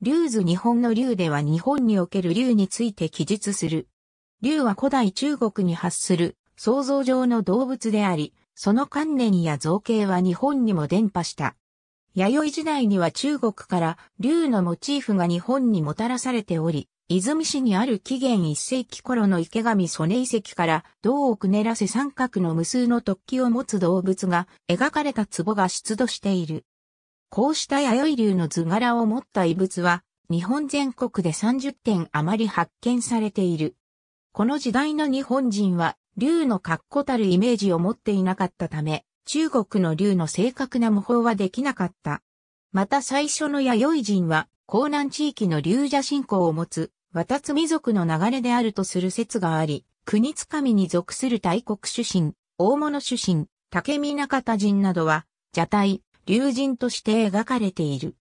竜図日本の竜では日本における竜について記述する。竜は古代中国に発する想像上の動物であり、その観念や造形は日本にも伝播した。弥生時代には中国から竜のモチーフが日本にもたらされており、泉市にある紀元1世紀頃の池上曽根遺跡から銅をくねらせ三角の無数の突起を持つ動物が描かれた壺が出土している。こうした弥生流の図柄を持った遺物は、日本全国で30点余り発見されている。この時代の日本人は、竜の確固たるイメージを持っていなかったため、中国の竜の正確な模倣はできなかった。また最初の弥生人は、江南地域の竜者信仰を持つ、渡津民族の流れであるとする説があり、国つかみに属する大国主神、大物主神、竹見中田人などは、蛇体、竜人として描かれている。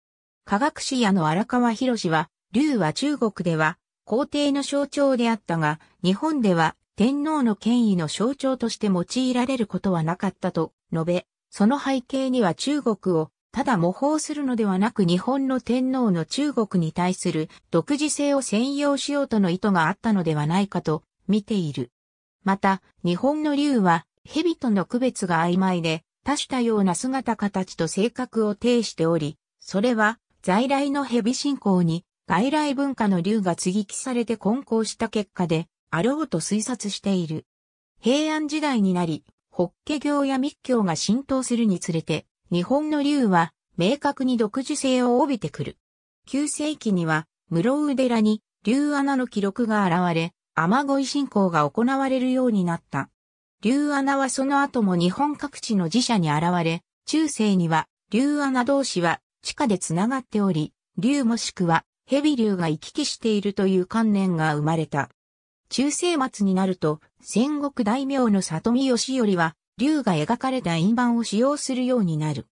科学史屋の荒川博は、竜は中国では皇帝の象徴であったが、日本では天皇の権威の象徴として用いられることはなかったと述べ、その背景には中国をただ模倣するのではなく日本の天皇の中国に対する独自性を専用しようとの意図があったのではないかと見ている。また、日本の竜は蛇との区別が曖昧で、多種多様な姿形と性格を呈しており、それは在来の蛇信仰に外来文化の流が継ぎ木されて混交した結果であろうと推察している。平安時代になり、法華経や密教が浸透するにつれて、日本の流は明確に独自性を帯びてくる。9世紀には、室生寺に竜穴の記録が現れ、雨乞い信仰が行われるようになった。竜穴はその後も日本各地の寺社に現れ、中世には竜穴同士は地下で繋がっており、竜もしくは蛇竜が行き来しているという観念が生まれた。中世末になると、戦国大名の里見義頼は、竜が描かれた印板を使用するようになる。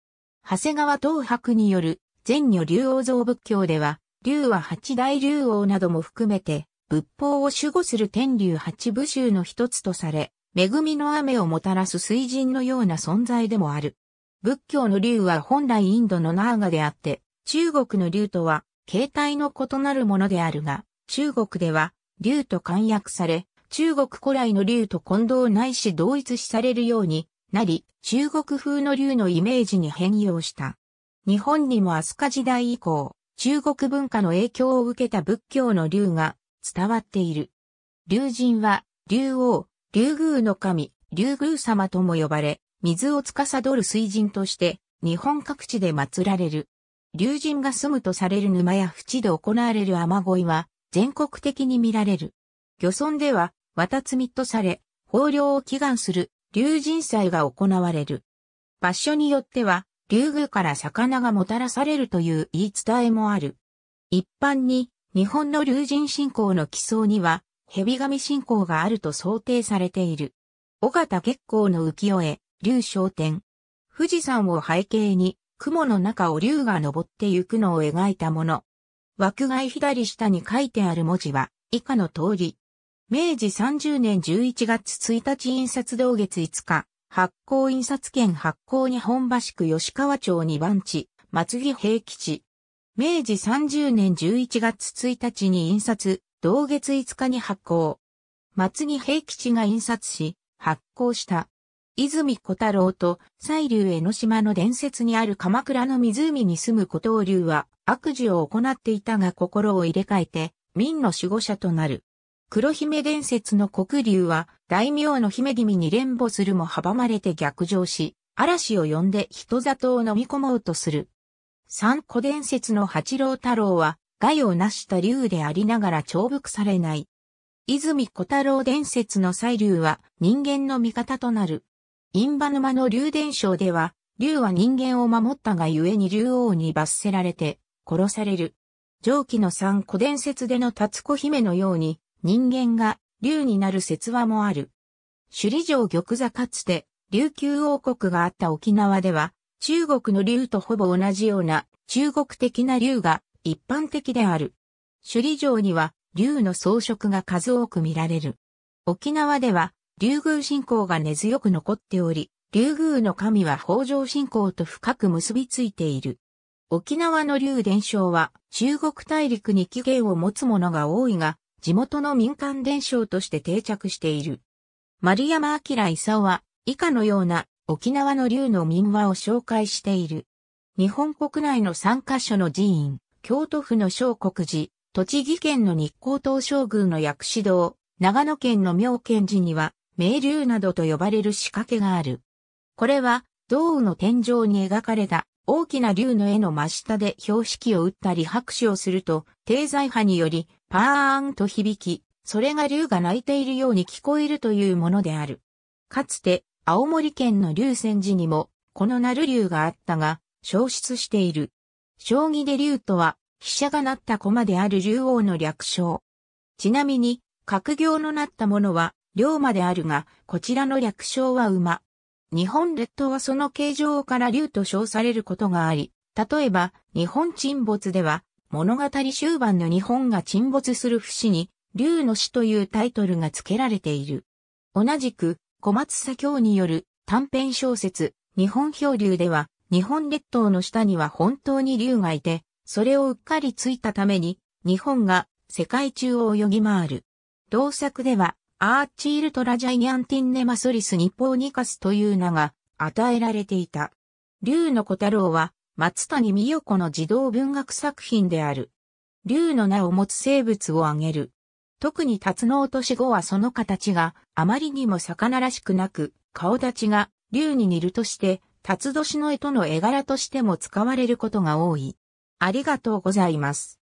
長谷川東博による、全女竜王像仏教では、竜は八大竜王なども含めて、仏法を守護する天竜八部衆の一つとされ、恵みの雨をもたらす水神のような存在でもある。仏教の竜は本来インドのナーガであって、中国の竜とは形態の異なるものであるが、中国では竜と簡約され、中国古来の竜と混同ないし同一視されるようになり、中国風の竜のイメージに変容した。日本にも飛鳥時代以降、中国文化の影響を受けた仏教の竜が伝わっている。竜神は、竜王、竜宮の神、竜宮様とも呼ばれ、水を司る水神として、日本各地で祀られる。竜神が住むとされる沼や淵で行われる雨乞いは、全国的に見られる。漁村では、渡積とされ、豊漁を祈願する、竜神祭が行われる。場所によっては、竜宮から魚がもたらされるという言い伝えもある。一般に、日本の竜神信仰の基礎には、蛇神信仰があると想定されている。尾形月光の浮世絵、竜昇天。富士山を背景に、雲の中を竜が登ってゆくのを描いたもの。枠外左下に書いてある文字は、以下の通り。明治30年11月1日印刷同月5日、発行印刷券発行日本橋区吉川町2番地、松木平吉。明治30年11月1日に印刷、同月5日に発行。松木平吉が印刷し、発行した。泉小太郎と西流江の島の伝説にある鎌倉の湖に住む小刀流は悪事を行っていたが心を入れ替えて民の守護者となる。黒姫伝説の黒竜は大名の姫君に連母するも阻まれて逆上し、嵐を呼んで人里を飲み込もうとする。三古伝説の八郎太郎は害をなした竜でありながら重複されない。泉小太郎伝説の祭竜は人間の味方となる。ンバ沼の竜伝承では、竜は人間を守ったがゆえに竜王に罰せられて殺される。上記の三古伝説での達子姫のように人間が竜になる説話もある。首里城玉座かつて琉球王国があった沖縄では中国の竜とほぼ同じような中国的な竜が一般的である。首里城には竜の装飾が数多く見られる。沖縄では竜宮信仰が根強く残っており、竜宮の神は北条信仰と深く結びついている。沖縄の竜伝承は中国大陸に起源を持つものが多いが、地元の民間伝承として定着している。丸山明勲は以下のような沖縄の竜の民話を紹介している。日本国内の3カ所の寺院、京都府の小国寺、栃木県の日光東照宮の薬師堂、長野県の妙見寺には、名流などと呼ばれる仕掛けがある。これは、道雨の天井に描かれた大きな竜の絵の真下で標識を打ったり拍手をすると、低材波により、パーンと響き、それが竜が鳴いているように聞こえるというものである。かつて、青森県の竜泉寺にも、この鳴る竜があったが、消失している。将棋で竜とは、飛車がなった駒である竜王の略称。ちなみに、角行のなったものは、龍馬であるが、こちらの略称は馬。日本列島はその形状から竜と称されることがあり、例えば、日本沈没では、物語終盤の日本が沈没する節に、竜の死というタイトルが付けられている。同じく、小松左京による短編小説、日本漂流では、日本列島の下には本当に竜がいて、それをうっかりついたために、日本が世界中を泳ぎ回る。同作では、アーチールトラジャイニャンティンネマソリスニポーニカスという名が与えられていた。竜の小太郎は、松谷美代子の児童文学作品である。竜の名を持つ生物を挙げる。特に辰の落とし後はその形があまりにも魚らしくなく、顔立ちが竜に似るとして、辰年の絵との絵柄としても使われることが多い。ありがとうございます。